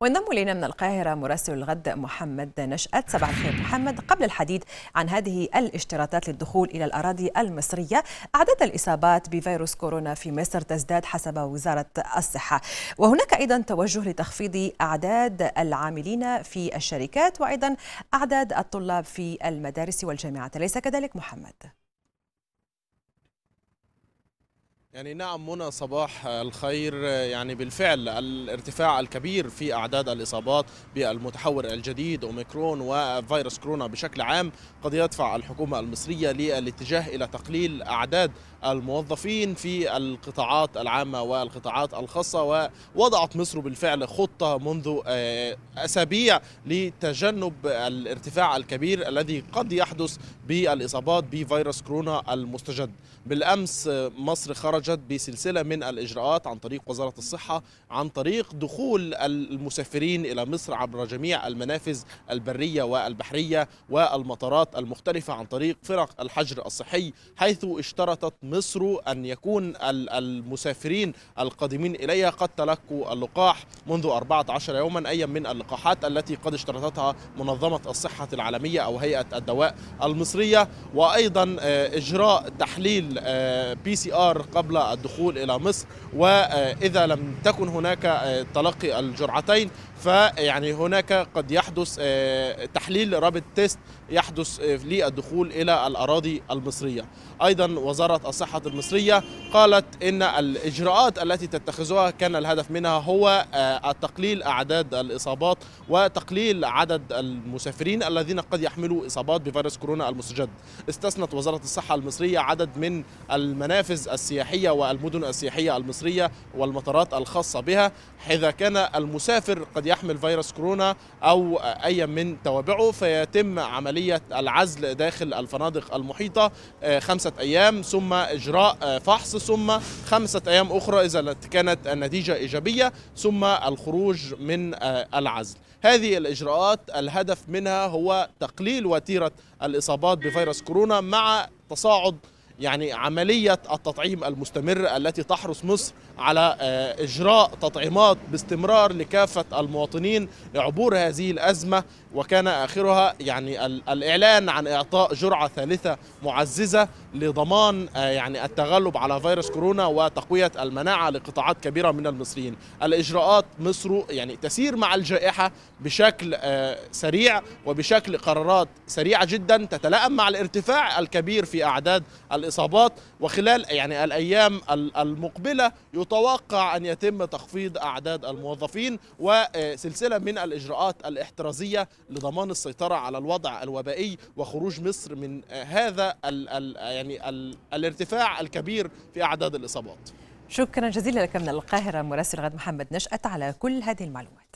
وانضم الينا من القاهره مراسل الغد محمد نشأت سبع الخير محمد قبل الحديث عن هذه الاشتراطات للدخول الى الاراضي المصريه اعداد الاصابات بفيروس كورونا في مصر تزداد حسب وزاره الصحه وهناك ايضا توجه لتخفيض اعداد العاملين في الشركات وايضا اعداد الطلاب في المدارس والجامعات اليس كذلك محمد يعني نعم منى صباح الخير يعني بالفعل الارتفاع الكبير في اعداد الاصابات بالمتحور الجديد اوميكرون وفيروس كورونا بشكل عام قد يدفع الحكومه المصريه للاتجاه الى تقليل اعداد الموظفين في القطاعات العامه والقطاعات الخاصه ووضعت مصر بالفعل خطه منذ آه، اسابيع لتجنب الارتفاع الكبير الذي قد يحدث بالاصابات بفيروس كورونا المستجد بالامس مصر خرج جد بسلسله من الاجراءات عن طريق وزاره الصحه عن طريق دخول المسافرين الى مصر عبر جميع المنافذ البريه والبحريه والمطارات المختلفه عن طريق فرق الحجر الصحي حيث اشترطت مصر ان يكون المسافرين القادمين اليها قد تلقوا اللقاح منذ 14 يوما ايا من اللقاحات التي قد اشترطتها منظمه الصحه العالميه او هيئه الدواء المصريه وايضا آه، اجراء تحليل بي سي ار قبل قبل الدخول إلى مصر وإذا لم تكن هناك آه، تلقي الجرعتين فيعني هناك قد يحدث آه، تحليل رابط تيست يحدث آه، للدخول إلى الأراضي المصرية أيضا وزارة الصحة المصرية قالت إن الإجراءات التي تتخذها كان الهدف منها هو تقليل أعداد الإصابات وتقليل عدد المسافرين الذين قد يحملوا إصابات بفيروس كورونا المستجد استثنت وزارة الصحة المصرية عدد من المنافذ السياحية السياحية والمدن السياحية المصرية والمطارات الخاصة بها إذا كان المسافر قد يحمل فيروس كورونا أو أي من توابعه فيتم عملية العزل داخل الفنادق المحيطة آه، خمسة أيام ثم إجراء آه، فحص ثم خمسة أيام أخرى إذا كانت النتيجة إيجابية ثم الخروج من آه، العزل هذه الإجراءات الهدف منها هو تقليل وتيرة الإصابات بفيروس كورونا مع تصاعد يعني عملية التطعيم المستمر التي تحرص مصر على آه، إجراء تطعيمات باستمرار لكافة المواطنين لعبور هذه الأزمة وكان آخرها يعني الإعلان عن إعطاء جرعة ثالثة معززة لضمان آه، يعني التغلب على فيروس كورونا وتقوية المناعة لقطاعات كبيرة من المصريين الإجراءات مصر يعني تسير مع الجائحة بشكل آه، سريع وبشكل قرارات سريعة جدا تتلائم مع الارتفاع الكبير في أعداد ال الإصابات وخلال يعني الأيام المقبلة يتوقع أن يتم تخفيض أعداد الموظفين وسلسلة من الإجراءات الاحترازية لضمان السيطرة على الوضع الوبائي وخروج مصر من هذا الـ الـ يعني الـ الارتفاع الكبير في أعداد الإصابات شكرا جزيلا لك من القاهرة مراسل غد محمد نشأت على كل هذه المعلومات